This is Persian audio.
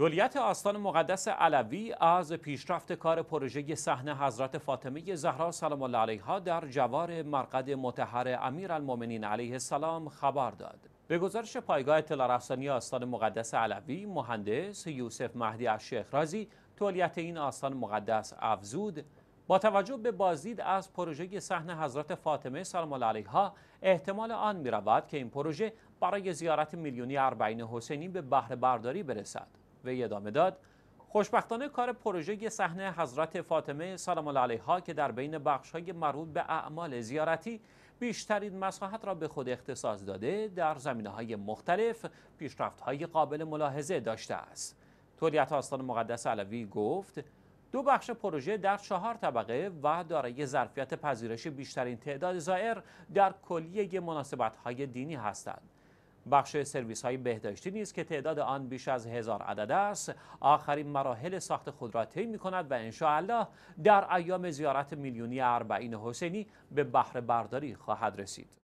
تولیت آستان مقدس علوی از پیشرفت کار پروژه سحن حضرت فاطمه زهرا سلام الله علیها در جوار مرقد متحر امیرالمومنین علیه السلام خبر داد. به گزارش پایگاه اطلاع رسانی آستان مقدس علوی، مهندس یوسف مهدی الشیخ رازی تولیت این آستان مقدس افزود با توجه به بازدید از پروژه سحن حضرت فاطمه سلام الله علیها احتمال آن می رود که این پروژه برای زیارت میلیونی اربعین حسینی به بهره برداری برسد. وی ادامه داد خوشبختانه کار پروژه صحنه حضرت فاطمه سلام الله علیها که در بین بخش های مربوط به اعمال زیارتی بیشترین مساحت را به خود اختصاص داده در زمینه های مختلف پیشرفت های قابل ملاحظه داشته است تولیت آستان مقدس علوی گفت دو بخش پروژه در چهار طبقه و دارای ظرفیت پذیرش بیشترین تعداد زائر در کلیه مناسبت های دینی هستند بخش سرویس های بهداشتی نیز که تعداد آن بیش از هزار عدد است آخرین مراحل ساخت خود را طی می کند و انشاءالله در ایام زیارت میلیونی اربعین حسینی به بهره برداری خواهد رسید